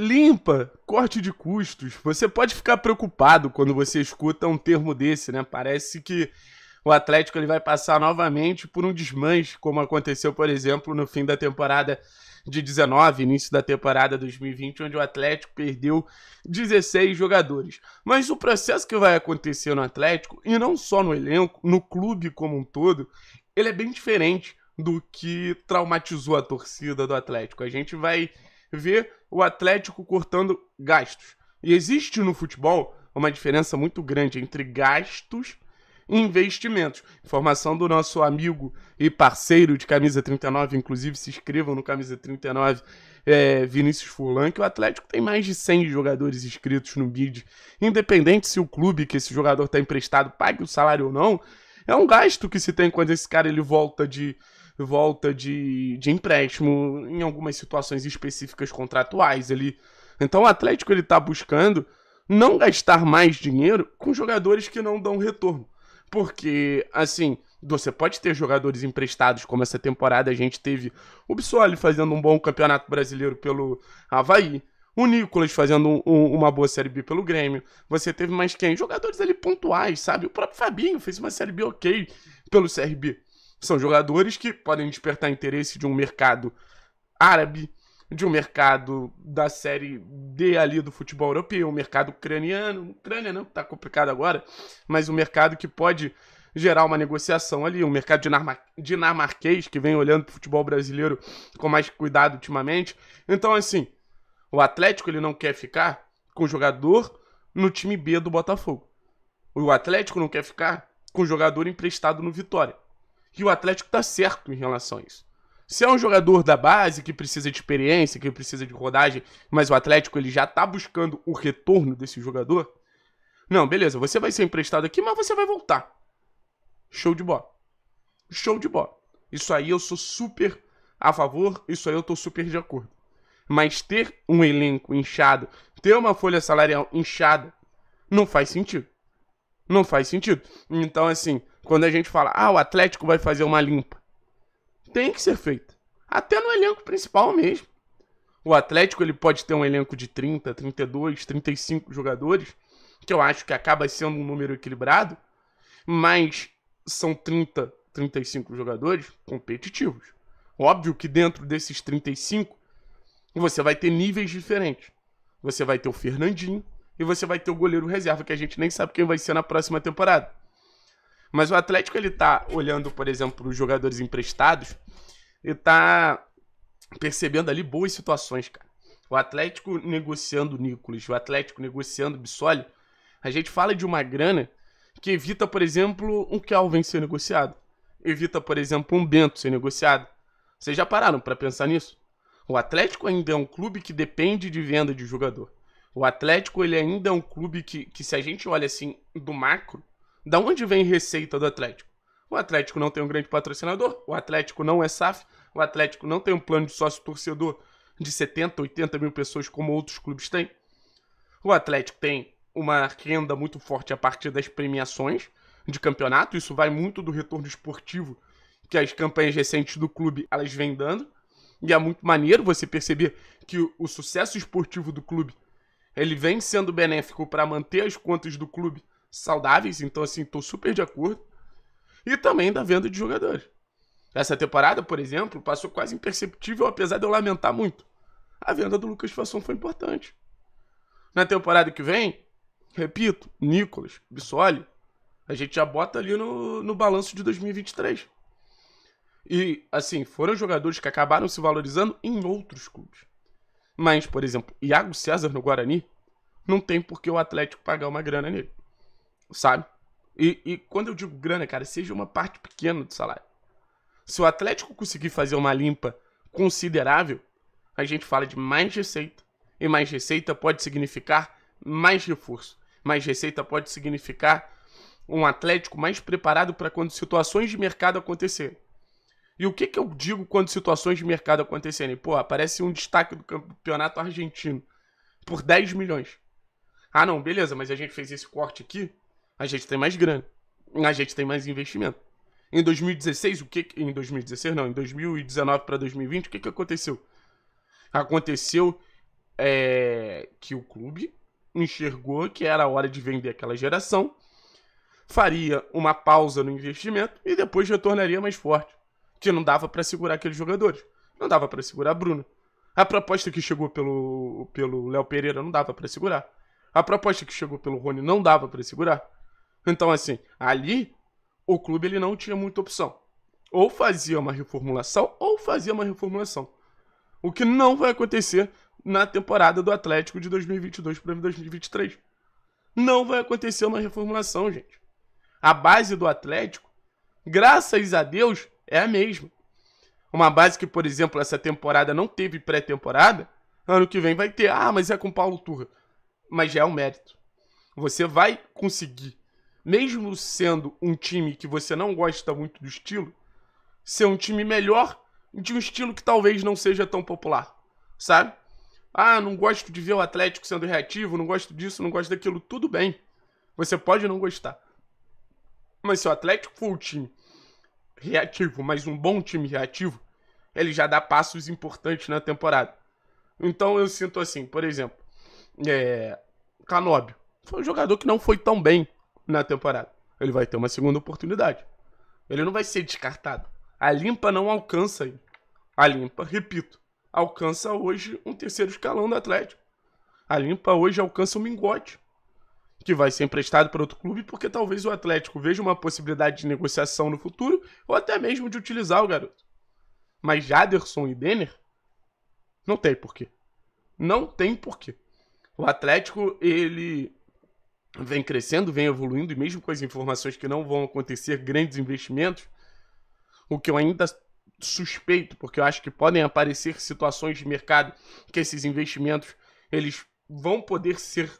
limpa, corte de custos. Você pode ficar preocupado quando você escuta um termo desse, né? Parece que o Atlético ele vai passar novamente por um desmanche, como aconteceu, por exemplo, no fim da temporada de 19, início da temporada 2020, onde o Atlético perdeu 16 jogadores. Mas o processo que vai acontecer no Atlético, e não só no elenco, no clube como um todo, ele é bem diferente do que traumatizou a torcida do Atlético. A gente vai ver o Atlético cortando gastos. E existe no futebol uma diferença muito grande entre gastos e investimentos. Informação do nosso amigo e parceiro de Camisa 39, inclusive se inscrevam no Camisa 39, é, Vinícius Furlan, que o Atlético tem mais de 100 jogadores inscritos no BID. Independente se o clube que esse jogador está emprestado pague o salário ou não, é um gasto que se tem quando esse cara ele volta de volta de, de empréstimo em algumas situações específicas contratuais ali. Então o Atlético ele tá buscando não gastar mais dinheiro com jogadores que não dão retorno. Porque, assim, você pode ter jogadores emprestados, como essa temporada a gente teve o Bissoli fazendo um bom campeonato brasileiro pelo Havaí, o Nicolas fazendo um, uma boa Série B pelo Grêmio, você teve mais quem? Jogadores ali pontuais, sabe? O próprio Fabinho fez uma Série B ok pelo CRB. São jogadores que podem despertar interesse de um mercado árabe, de um mercado da série D ali do futebol europeu, um mercado ucraniano, Ucrânia não, tá complicado agora, mas um mercado que pode gerar uma negociação ali, um mercado dinamarquês que vem olhando para o futebol brasileiro com mais cuidado ultimamente. Então, assim, o Atlético ele não quer ficar com o jogador no time B do Botafogo. O Atlético não quer ficar com o jogador emprestado no Vitória que o Atlético tá certo em relação a isso. Se é um jogador da base que precisa de experiência, que precisa de rodagem, mas o Atlético ele já tá buscando o retorno desse jogador, não, beleza, você vai ser emprestado aqui, mas você vai voltar. Show de bola. Show de bola. Isso aí eu sou super a favor, isso aí eu tô super de acordo. Mas ter um elenco inchado, ter uma folha salarial inchada, não faz sentido. Não faz sentido. Então, assim, quando a gente fala, ah, o Atlético vai fazer uma limpa, tem que ser feita. Até no elenco principal mesmo. O Atlético ele pode ter um elenco de 30, 32, 35 jogadores, que eu acho que acaba sendo um número equilibrado, mas são 30, 35 jogadores competitivos. Óbvio que dentro desses 35 você vai ter níveis diferentes. Você vai ter o Fernandinho, e você vai ter o goleiro reserva, que a gente nem sabe quem vai ser na próxima temporada. Mas o Atlético, ele tá olhando, por exemplo, os jogadores emprestados e tá percebendo ali boas situações, cara. O Atlético negociando o Nicolas, o Atlético negociando o Bissoli, a gente fala de uma grana que evita, por exemplo, um Kelvin ser negociado. Evita, por exemplo, um Bento ser negociado. Vocês já pararam para pensar nisso? O Atlético ainda é um clube que depende de venda de jogador. O Atlético, ele ainda é um clube que, que se a gente olha assim do macro, da onde vem receita do Atlético? O Atlético não tem um grande patrocinador, o Atlético não é SAF, o Atlético não tem um plano de sócio-torcedor de 70, 80 mil pessoas como outros clubes têm. O Atlético tem uma renda muito forte a partir das premiações de campeonato, isso vai muito do retorno esportivo que as campanhas recentes do clube elas vêm dando. E é muito maneiro você perceber que o sucesso esportivo do clube ele vem sendo benéfico para manter as contas do clube saudáveis, então assim, tô super de acordo. E também da venda de jogadores. Essa temporada, por exemplo, passou quase imperceptível, apesar de eu lamentar muito. A venda do Lucas Fasson foi importante. Na temporada que vem, repito, Nicolas, Bissoli, a gente já bota ali no, no balanço de 2023. E, assim, foram jogadores que acabaram se valorizando em outros clubes. Mas, por exemplo, Iago César no Guarani não tem por que o Atlético pagar uma grana nele, sabe? E, e quando eu digo grana, cara, seja uma parte pequena do salário. Se o Atlético conseguir fazer uma limpa considerável, a gente fala de mais receita. E mais receita pode significar mais reforço. Mais receita pode significar um Atlético mais preparado para quando situações de mercado acontecerem. E o que, que eu digo quando situações de mercado acontecerem? Pô, aparece um destaque do campeonato argentino por 10 milhões. Ah, não, beleza, mas a gente fez esse corte aqui, a gente tem mais grana, a gente tem mais investimento. Em 2016, o que em 2016 não, em 2019 para 2020, o que que aconteceu? Aconteceu é, que o clube enxergou que era hora de vender aquela geração, faria uma pausa no investimento e depois retornaria mais forte, que não dava para segurar aqueles jogadores, não dava para segurar a Bruna. A proposta que chegou pelo pelo Léo Pereira não dava para segurar. A proposta que chegou pelo Rony não dava para segurar. Então, assim, ali o clube ele não tinha muita opção. Ou fazia uma reformulação, ou fazia uma reformulação. O que não vai acontecer na temporada do Atlético de 2022 para 2023. Não vai acontecer uma reformulação, gente. A base do Atlético, graças a Deus, é a mesma. Uma base que, por exemplo, essa temporada não teve pré-temporada, ano que vem vai ter. Ah, mas é com Paulo Turra mas já é um mérito. Você vai conseguir, mesmo sendo um time que você não gosta muito do estilo, ser um time melhor de um estilo que talvez não seja tão popular, sabe? Ah, não gosto de ver o Atlético sendo reativo, não gosto disso, não gosto daquilo, tudo bem. Você pode não gostar. Mas se o Atlético for um time reativo, mas um bom time reativo, ele já dá passos importantes na temporada. Então eu sinto assim, por exemplo, é, Canóbio foi um jogador que não foi tão bem na temporada. Ele vai ter uma segunda oportunidade. Ele não vai ser descartado. A limpa não alcança ele. A limpa, repito, alcança hoje um terceiro escalão do Atlético. A limpa hoje alcança o um Mingote, que vai ser emprestado para outro clube, porque talvez o Atlético veja uma possibilidade de negociação no futuro, ou até mesmo de utilizar o garoto. Mas Jaderson e Denner, não tem porquê. Não tem porquê. O Atlético, ele vem crescendo, vem evoluindo, e mesmo com as informações que não vão acontecer grandes investimentos, o que eu ainda suspeito, porque eu acho que podem aparecer situações de mercado que esses investimentos eles vão poder ser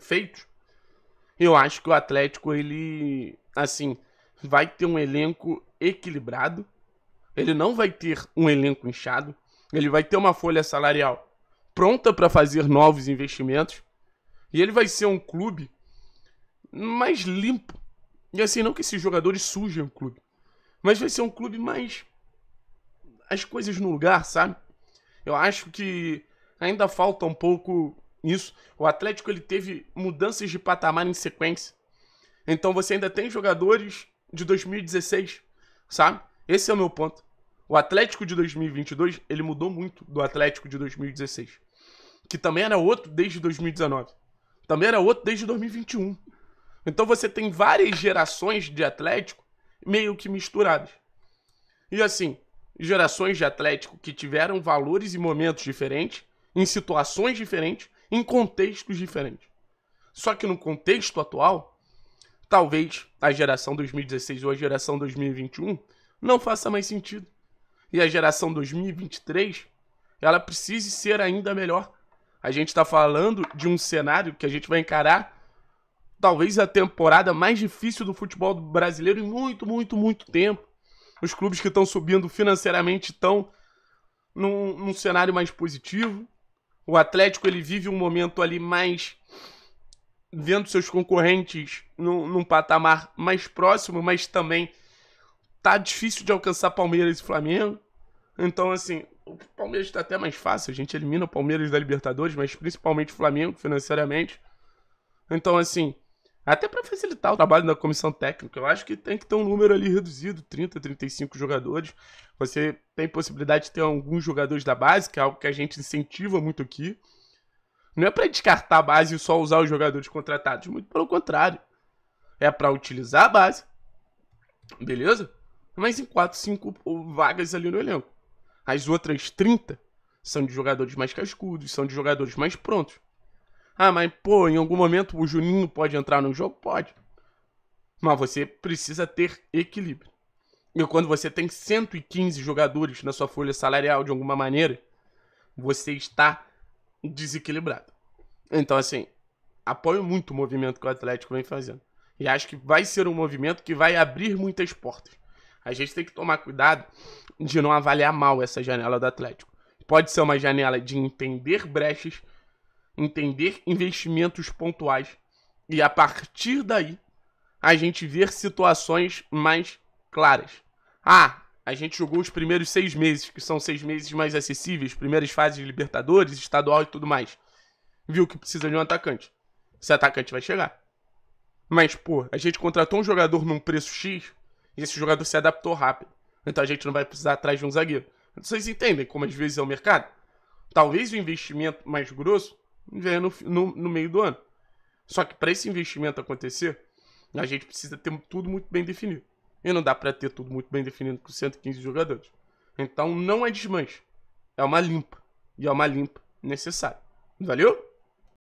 feitos. Eu acho que o Atlético ele assim vai ter um elenco equilibrado. Ele não vai ter um elenco inchado. Ele vai ter uma folha salarial pronta para fazer novos investimentos. E ele vai ser um clube mais limpo. E assim, não que esses jogadores sujem o clube, mas vai ser um clube mais. as coisas no lugar, sabe? Eu acho que ainda falta um pouco isso. O Atlético ele teve mudanças de patamar em sequência. Então você ainda tem jogadores de 2016, sabe? Esse é o meu ponto. O Atlético de 2022, ele mudou muito do Atlético de 2016 que também era outro desde 2019. Também era outro desde 2021. Então você tem várias gerações de Atlético meio que misturadas. E assim, gerações de Atlético que tiveram valores e momentos diferentes, em situações diferentes, em contextos diferentes. Só que no contexto atual, talvez a geração 2016 ou a geração 2021 não faça mais sentido. E a geração 2023, ela precise ser ainda melhor a gente está falando de um cenário que a gente vai encarar talvez a temporada mais difícil do futebol brasileiro em muito, muito, muito tempo. Os clubes que estão subindo financeiramente estão num, num, cenário mais positivo. O Atlético ele vive um momento ali mais vendo seus concorrentes num, num patamar mais próximo, mas também tá difícil de alcançar Palmeiras e Flamengo. Então, assim, o Palmeiras está até mais fácil. A gente elimina o Palmeiras da Libertadores, mas principalmente o Flamengo financeiramente. Então, assim, até para facilitar o trabalho da comissão técnica, eu acho que tem que ter um número ali reduzido 30, 35 jogadores. Você tem possibilidade de ter alguns jogadores da base, que é algo que a gente incentiva muito aqui. Não é para descartar a base e só usar os jogadores contratados, muito pelo contrário. É para utilizar a base, beleza? Mas em 4, 5 vagas ali no elenco. As outras 30 são de jogadores mais cascudos, são de jogadores mais prontos. Ah, mas pô, em algum momento o Juninho pode entrar no jogo? Pode. Mas você precisa ter equilíbrio. E quando você tem 115 jogadores na sua folha salarial de alguma maneira, você está desequilibrado. Então, assim, apoio muito o movimento que o Atlético vem fazendo. E acho que vai ser um movimento que vai abrir muitas portas. A gente tem que tomar cuidado de não avaliar mal essa janela do Atlético. Pode ser uma janela de entender brechas, entender investimentos pontuais e a partir daí a gente ver situações mais claras. Ah, a gente jogou os primeiros seis meses, que são seis meses mais acessíveis, primeiras fases de Libertadores, estadual e tudo mais. Viu que precisa de um atacante. Esse atacante vai chegar. Mas, pô, a gente contratou um jogador num preço X e esse jogador se adaptou rápido. Então a gente não vai precisar atrás de um zagueiro. Então, vocês entendem como às vezes é o mercado? Talvez o investimento mais grosso venha no, no, no meio do ano. Só que para esse investimento acontecer, a gente precisa ter tudo muito bem definido. E não dá para ter tudo muito bem definido com 115 jogadores. Então não é desmanche. É uma limpa. E é uma limpa necessária. Valeu?